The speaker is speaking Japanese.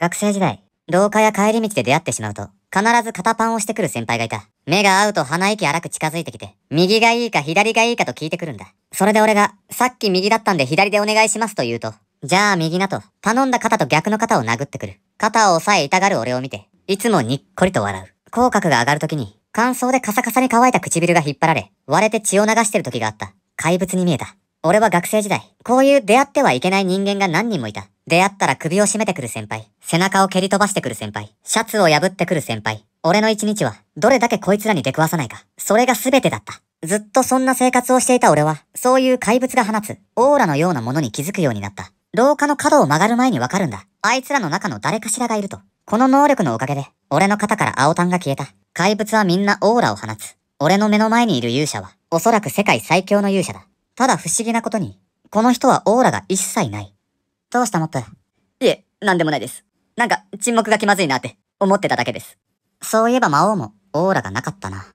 学生時代、廊下や帰り道で出会ってしまうと、必ず肩パンをしてくる先輩がいた。目が合うと鼻息荒く近づいてきて、右がいいか左がいいかと聞いてくるんだ。それで俺が、さっき右だったんで左でお願いしますと言うと、じゃあ右なと、頼んだ肩と逆の肩を殴ってくる。肩を押さえ痛がる俺を見て、いつもにっこりと笑う。口角が上がるときに、乾燥でカサカサに乾いた唇が引っ張られ、割れて血を流してる時があった。怪物に見えた。俺は学生時代、こういう出会ってはいけない人間が何人もいた。出会ったら首を絞めてくる先輩。背中を蹴り飛ばしてくる先輩。シャツを破ってくる先輩。俺の一日は、どれだけこいつらに出くわさないか。それが全てだった。ずっとそんな生活をしていた俺は、そういう怪物が放つ、オーラのようなものに気づくようになった。廊下の角を曲がる前にわかるんだ。あいつらの中の誰かしらがいると。この能力のおかげで、俺の肩から青炭が消えた。怪物はみんなオーラを放つ。俺の目の前にいる勇者は、おそらく世界最強の勇者だ。ただ不思議なことに、この人はオーラが一切ない。どうしたモップいえ、なんでもないです。なんか沈黙が気まずいなって思ってただけです。そういえば魔王もオーラがなかったな。